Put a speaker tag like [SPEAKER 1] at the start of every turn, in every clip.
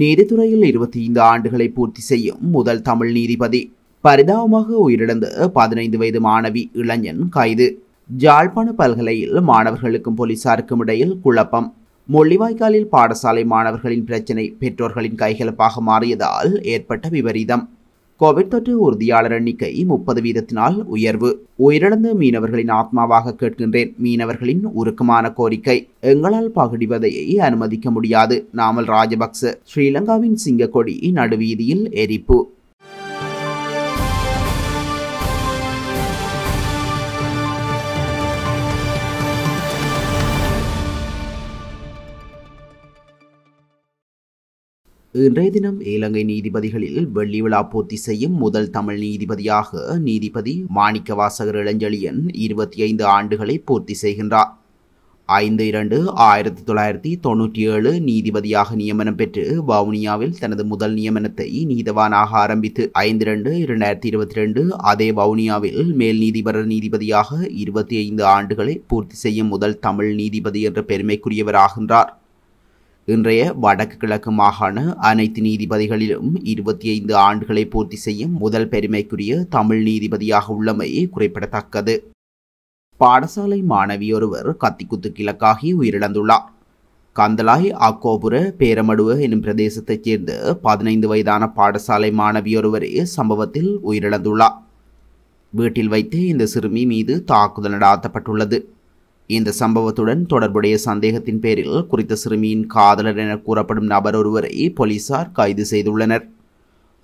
[SPEAKER 1] நீதித்துறையில் இருபத்தி ஐந்து ஆண்டுகளை பூர்த்தி செய்யும் முதல் தமிழ் நீதிபதி பரிதாபமாக உயிரிழந்த பதினைந்து வயது மாணவி இளைஞன் கைது ஜாழ்ப்பாண பல்கலையில் மாணவர்களுக்கும் போலீசாருக்கும் இடையில் குழப்பம் மொழிவாய்க்காலில் பாடசாலை மாணவர்களின் பிரச்சினை பெற்றோர்களின் கைகலப்பாக மாறியதால் ஏற்பட்ட விபரீதம் கோவிட் தொற்று உறுதியாளர் எண்ணிக்கை முப்பது வீதத்தினால் உயர்வு உயிரிழந்த மீனவர்களின் ஆத்மாவாக கேட்கின்றேன் மீனவர்களின் உருக்கமான கோரிக்கை எங்களால் பகிடிவதையை அனுமதிக்க முடியாது நாமல் ராஜபக்ச ஸ்ரீலங்காவின் சிங்கக்கொடி நடுவீதியில் எரிப்பு இன்றைய தினம் இலங்கை நீதிபதிகளில் வெள்ளி விழா பூர்த்தி செய்யும் முதல் தமிழ் நீதிபதியாக நீதிபதி மாணிக்கவாசகர் இளஞ்செழியன் இருபத்தி ஐந்து ஆண்டுகளை பூர்த்தி செய்கின்றார் ஐந்து இரண்டு ஆயிரத்தி தொள்ளாயிரத்தி தொண்ணூற்றி ஏழு நீதிபதியாக நியமனம் பெற்று வவுனியாவில் தனது முதல் நியமனத்தை நீதவானாக ஆரம்பித்து ஐந்து இரண்டு இரண்டாயிரத்தி இருபத்தி ரெண்டு அதே வவுனியாவில் மேல் நீதிபர நீதிபதியாக இருபத்தி ஐந்து ஆண்டுகளை பூர்த்தி செய்யும் முதல் தமிழ் நீதிபதி என்ற பெருமைக்குரியவராகின்றார் இன்றைய வடக்கு கிழக்கு மாகாண அனைத்து நீதிபதிகளிலும் இருபத்தி ஐந்து ஆண்டுகளை பூர்த்தி செய்யும் முதல் பெருமைக்குரிய தமிழ் நீதிபதியாக உள்ளமை குறிப்பிடத்தக்கது பாடசாலை மாணவியொருவர் கத்திக்குத்து கிழக்காகி உயிரிழந்துள்ளார் கந்தலாய் அக்கோபுர பேரமடுவ என்னும் பிரதேசத்தைச் சேர்ந்த பதினைந்து வயதான பாடசாலை மாணவியொருவரே சம்பவத்தில் உயிரிழந்துள்ளார் வீட்டில் வைத்து இந்த சிறுமி மீது தாக்குதல் நடாத்தப்பட்டுள்ளது இந்த சம்பவத்துடன் தொடர்புடைய சந்தேகத்தின் பேரில் குறித்த சிறுமியின் காதலர் என கூறப்படும் நபர் ஒருவரை போலீசார் கைது செய்துள்ளனர்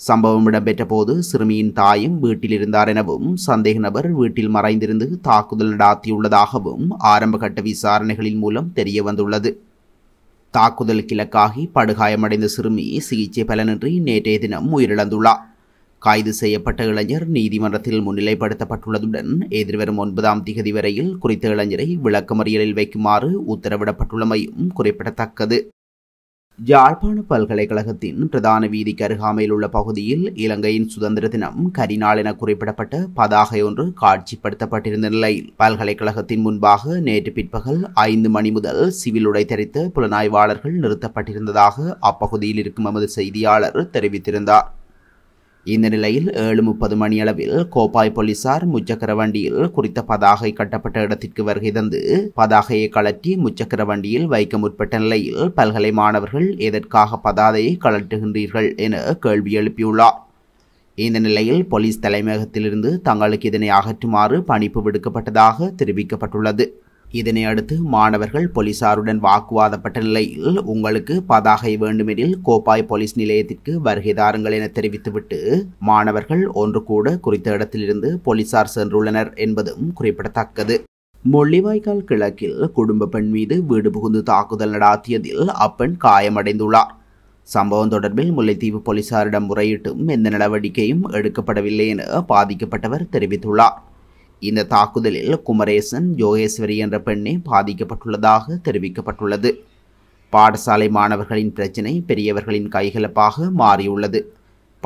[SPEAKER 1] சம்பவம் இடம்பெற்ற போது சிறுமியின் தாயும் வீட்டில் இருந்தார் எனவும் சந்தேக நபர் வீட்டில் மறைந்திருந்து தாக்குதல் நடாத்தியுள்ளதாகவும் ஆரம்பகட்ட விசாரணைகளின் மூலம் தெரிய வந்துள்ளது தாக்குதல் கிழக்காகி படுகாயமடைந்த சிறுமி சிகிச்சை பலனின்றி நேற்றைய தினம் உயிரிழந்துள்ளார் கைது செய்யப்பட்ட இளைஞர் நீதிமன்றத்தில் முன்னிலைப்படுத்தப்பட்டுள்ளதுடன் எதிர்வரும் ஒன்பதாம் திகதி வரையில் குறித்த இளைஞரை விளக்கமறியலில் வைக்குமாறு உத்தரவிடப்பட்டுள்ளமையும் குறிப்பிடத்தக்கது யாழ்ப்பாண பல்கலைக்கழகத்தின் பிரதான வீதிக்கு அருகாமையில் உள்ள பகுதியில் இலங்கையின் சுதந்திர தினம் கரிநாள் என குறிப்பிடப்பட்ட பதாகை ஒன்று காட்சிப்படுத்தப்பட்டிருந்த நிலையில் பல்கலைக்கழகத்தின் முன்பாக நேற்று பிற்பகல் ஐந்து மணி முதல் சிவில் உடை தெரித்த புலனாய்வாளர்கள் நிறுத்தப்பட்டிருந்ததாக அப்பகுதியில் இருக்கும் எமது செய்தியாளர் தெரிவித்திருந்தார் இந்த நிலையில் ஏழு முப்பது மணியளவில் கோப்பாய் போலீசார் முச்சக்கர வண்டியில் குறித்த பதாகை கட்டப்பட்ட இடத்திற்கு வருகை தந்து பதாகையை கழற்றி முச்சக்கர வண்டியில் வைக்க முற்பட்ட நிலையில் பல்கலை மாணவர்கள் எதற்காக பதாதையை கழற்றுகின்றீர்கள் என கேள்வி எழுப்பியுள்ளார் இந்த நிலையில் போலீஸ் தலைமையகத்திலிருந்து தங்களுக்கு இதனை அகற்றுமாறு பணிப்பு விடுக்கப்பட்டதாக தெரிவிக்கப்பட்டுள்ளது இதனை அடுத்து மாணவர்கள் போலீசாருடன் வாக்குவாதப்பட்ட நிலையில் உங்களுக்கு பதாகை வேண்டுமெனில் கோப்பாய் போலீஸ் நிலையத்திற்கு வருகை தாருங்கள் என தெரிவித்துவிட்டு மாணவர்கள் ஒன்று கூட குறித்த இடத்திலிருந்து போலீசார் சென்றுள்ளனர் என்பதும் குறிப்பிடத்தக்கது முள்ளிவாய்க்கால் கிழக்கில் குடும்ப பெண் மீது வீடு புகுந்து தாக்குதல் நடாத்தியதில் அப்பெண் காயமடைந்துள்ளார் சம்பவம் தொடர்பில் முல்லைத்தீவு போலீசாரிடம் முறையிட்டும் எந்த நடவடிக்கையும் எடுக்கப்படவில்லை என பாதிக்கப்பட்டவர் தெரிவித்துள்ளார் இந்த தாக்குதலில் குமரேசன் யோகேஸ்வரி என்ற பெண்ணே பாதிக்கப்பட்டுள்ளதாக தெரிவிக்கப்பட்டுள்ளது பாடசாலை மாணவர்களின் பிரச்சினை பெரியவர்களின் கைகலப்பாக மாறியுள்ளது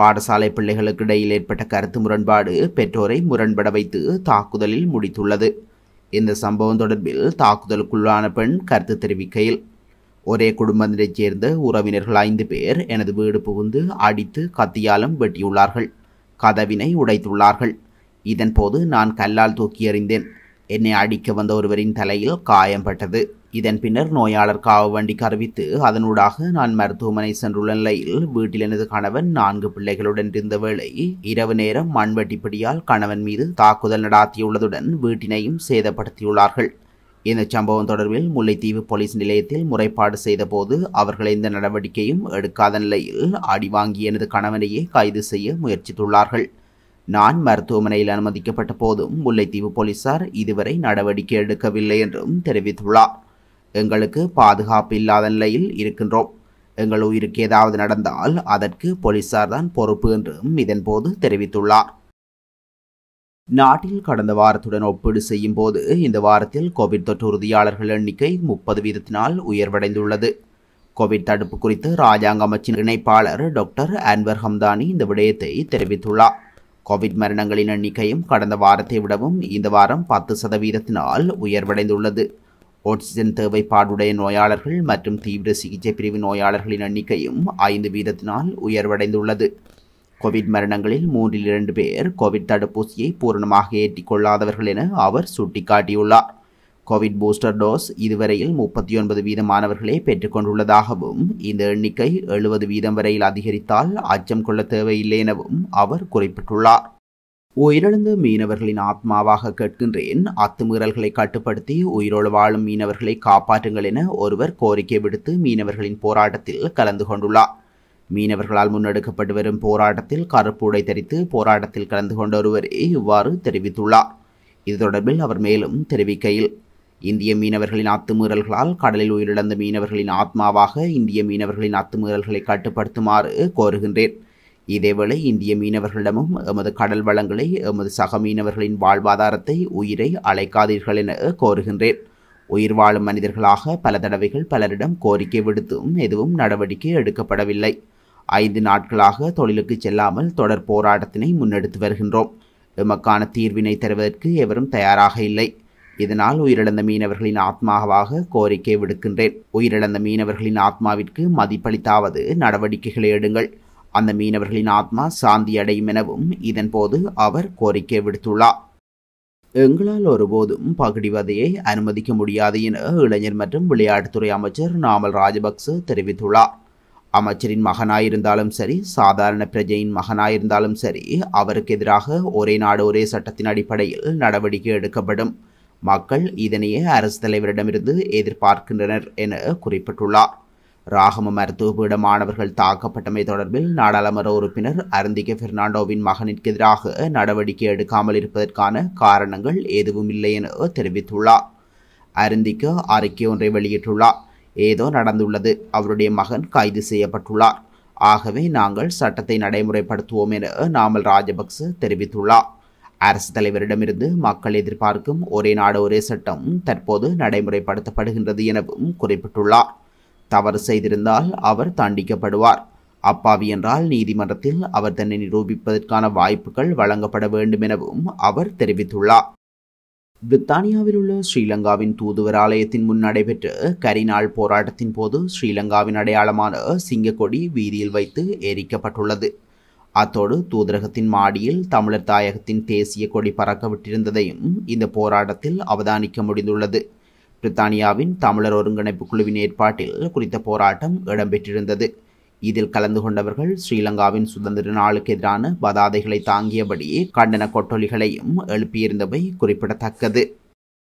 [SPEAKER 1] பாடசாலை பிள்ளைகளுக்கு இடையில் ஏற்பட்ட கருத்து முரண்பாடு பெற்றோரை முரண்பட வைத்து தாக்குதலில் முடித்துள்ளது இந்த சம்பவம் தொடர்பில் தாக்குதலுக்குள்ளான பெண் கருத்து தெரிவிக்கையில் ஒரே குடும்பத்தினைச் சேர்ந்த உறவினர்கள் ஐந்து பேர் எனது வீடு புகுந்து அடித்து கத்தியாலும் வெட்டியுள்ளார்கள் கதவினை உடைத்துள்ளார்கள் இதன்போது நான் கல்லால் தூக்கி எறிந்தேன் என்னை அடிக்க வந்த ஒருவரின் தலையில் காயம்பட்டது இதன் பின்னர் நோயாளர் காவு வண்டி கருவித்து அதனூடாக நான் மருத்துவமனை சென்றுள்ள நிலையில் வீட்டில் எனது கணவன் நான்கு பிள்ளைகளுடன் இருந்த வேளை இரவு நேரம் மண்வெட்டிப்படியால் கணவன் மீது தாக்குதல் நடாத்தியுள்ளதுடன் வீட்டினையும் சேதப்படுத்தியுள்ளார்கள் இந்த சம்பவம் தொடர்பில் முல்லைத்தீவு போலீஸ் நிலையத்தில் முறைப்பாடு செய்தபோது அவர்கள் எந்த நடவடிக்கையும் எடுக்காத நிலையில் அடி வாங்கி எனது கணவனையே கைது செய்ய முயற்சித்துள்ளார்கள் நான் மருத்துவமனையில் அனுமதிக்கப்பட்ட போதும் முல்லைத்தீவு போலீசார் இதுவரை நடவடிக்கை எடுக்கவில்லை என்றும் தெரிவித்துள்ளார் எங்களுக்கு பாதுகாப்பு இல்லாத நிலையில் இருக்கின்றோம் எங்கள் உயிருக்கு ஏதாவது நடந்தால் அதற்கு போலீசார் தான் பொறுப்பு என்றும் இதன்போது தெரிவித்துள்ளார் நாட்டில் கடந்த வாரத்துடன் ஒப்பீடு செய்யும் போது இந்த வாரத்தில் கோவிட் தொற்று உறுதியாளர்கள் எண்ணிக்கை முப்பது வீதத்தினால் உயர்வடைந்துள்ளது கோவிட் தடுப்பு குறித்து ராஜாங்க அமைச்சின் இணைப்பாளர் டாக்டர் அன்வர் ஹம்தானி இந்த விடயத்தை தெரிவித்துள்ளார் கோவிட் மரணங்களின் எண்ணிக்கையும் கடந்த வாரத்தை விடவும் இந்த வாரம் பத்து சதவீதத்தினால் உயர்வடைந்துள்ளது ஆக்சிஜன் தேவைப்பாடுடைய நோயாளர்கள் மற்றும் தீவிர சிகிச்சை பிரிவு நோயாளர்களின் எண்ணிக்கையும் ஐந்து வீதத்தினால் உயர்வடைந்துள்ளது கோவிட் மரணங்களில் மூன்றில் இரண்டு பேர் கோவிட் தடுப்பூசியை பூரணமாக ஏற்றிக்கொள்ளாதவர்கள் என அவர் சுட்டிக்காட்டியுள்ளார் கோவிட் பூஸ்டர் டோஸ் இதுவரையில் முப்பத்தி ஒன்பது வீத மாணவர்களே பெற்றுக்கொண்டுள்ளதாகவும் இந்த எண்ணிக்கை எழுபது வீதம் வரையில் அதிகரித்தால் அச்சம் கொள்ள தேவையில்லை எனவும் அவர் குறிப்பிட்டுள்ளார் உயிரிழந்த மீனவர்களின் ஆத்மாவாக கேட்கின்றேன் அத்துமீறல்களை கட்டுப்படுத்தி உயிரோடு வாழும் மீனவர்களை காப்பாற்றுங்கள் என ஒருவர் கோரிக்கை விடுத்து மீனவர்களின் போராட்டத்தில் கலந்து கொண்டுள்ளார் மீனவர்களால் முன்னெடுக்கப்பட்டு வரும் போராட்டத்தில் கருப்புடை தரித்து போராட்டத்தில் கலந்து கொண்ட ஒருவரே இவ்வாறு தெரிவித்துள்ளார் இது தொடர்பில் அவர் மேலும் தெரிவிக்கையில் இந்திய மீனவர்களின் அத்துமீறல்களால் கடலில் உயிரிழந்த மீனவர்களின் ஆத்மாவாக இந்திய மீனவர்களின் அத்துமீறல்களை கட்டுப்படுத்துமாறு கோருகின்றேன் இதேவேளை இந்திய மீனவர்களிடமும் எமது கடல் வளங்களை எமது சக மீனவர்களின் வாழ்வாதாரத்தை உயிரை அழைக்காதீர்கள் என கோருகின்றேன் உயிர் வாழும் மனிதர்களாக பல தடவைகள் பலரிடம் கோரிக்கை விடுத்தும் எதுவும் நடவடிக்கை எடுக்கப்படவில்லை ஐந்து நாட்களாக தொழிலுக்கு செல்லாமல் தொடர் போராட்டத்தினை முன்னெடுத்து வருகின்றோம் எமக்கான தீர்வினை தருவதற்கு எவரும் தயாராக இல்லை இதனால் உயிரிழந்த மீனவர்களின் ஆத்மாவாக கோரிக்கை விடுக்கின்றேன் உயிரிழந்த மீனவர்களின் ஆத்மாவிற்கு மதிப்பளித்தாவது நடவடிக்கைகளை எடுங்கள் அந்த மீனவர்களின் ஆத்மா சாந்தி அடையும் எனவும் இதன்போது அவர் கோரிக்கை விடுத்துள்ளார் எங்களால் ஒருபோதும் பகுடிவதையை அனுமதிக்க முடியாது என இளைஞர் மற்றும் விளையாட்டுத்துறை அமைச்சர் நாமல் ராஜபக்ச தெரிவித்துள்ளார் அமைச்சரின் மகனாயிருந்தாலும் சரி சாதாரண பிரஜையின் மகனாயிருந்தாலும் சரி அவருக்கு எதிராக ஒரே நாடு ஒரே சட்டத்தின் அடிப்படையில் நடவடிக்கை எடுக்கப்படும் மக்கள் இதனையே அரசு தலைவரிடமிருந்து எதிர்பார்க்கின்றனர் என குறிப்பிட்டுள்ளார் ராகம மருத்துவபீட மாணவர்கள் தாக்கப்பட்டமை தொடர்பில் நாடாளுமன்ற உறுப்பினர் அருந்திக பெர்னாண்டோவின் மகனிற்கு எதிராக நடவடிக்கை எடுக்காமல் இருப்பதற்கான காரணங்கள் எதுவும் இல்லை என தெரிவித்துள்ளார் அருந்திக்க அறிக்கை ஒன்றை வெளியிட்டுள்ளார் ஏதோ நடந்துள்ளது அவருடைய மகன் கைது செய்யப்பட்டுள்ளார் ஆகவே நாங்கள் சட்டத்தை நடைமுறைப்படுத்துவோம் என நாமல் ராஜபக்ச தெரிவித்துள்ளார் அரசு தலைவரிடமிருந்து மக்கள் எதிர்பார்க்கும் ஒரே நாடு ஒரே சட்டம் தற்போது நடைமுறைப்படுத்தப்படுகின்றது எனவும் குறிப்பிட்டுள்ளார் தவறு செய்திருந்தால் அவர் தண்டிக்கப்படுவார் அப்பாவி என்றால் நீதிமன்றத்தில் அவர் தன்னை நிரூபிப்பதற்கான வாய்ப்புகள் வழங்கப்பட வேண்டும் எனவும் அவர் தெரிவித்துள்ளார் பிரித்தானியாவில் உள்ள ஸ்ரீலங்காவின் தூதுவர் ஆலயத்தின் முன் நடைபெற்ற கரிநாள் போராட்டத்தின் போது ஸ்ரீலங்காவின் அடையாளமான சிங்கக்கொடி வீதியில் வைத்து எரிக்கப்பட்டுள்ளது அத்தோடு தூதரகத்தின் மாடியில் தமிழர் தாயகத்தின் தேசிய கொடி பறக்கவிட்டிருந்ததையும் இந்த போராட்டத்தில் அவதானிக்க முடிந்துள்ளது பிரித்தானியாவின் தமிழர் ஒருங்கிணைப்பு குழுவின் ஏற்பாட்டில் குறித்த போராட்டம் இடம்பெற்றிருந்தது இதில் கலந்து கொண்டவர்கள் ஸ்ரீலங்காவின் சுதந்திர நாளுக்கு எதிரான பதாதைகளை தாங்கியபடி கண்டன கொட்டொலிகளையும் எழுப்பியிருந்தவை குறிப்பிடத்தக்கது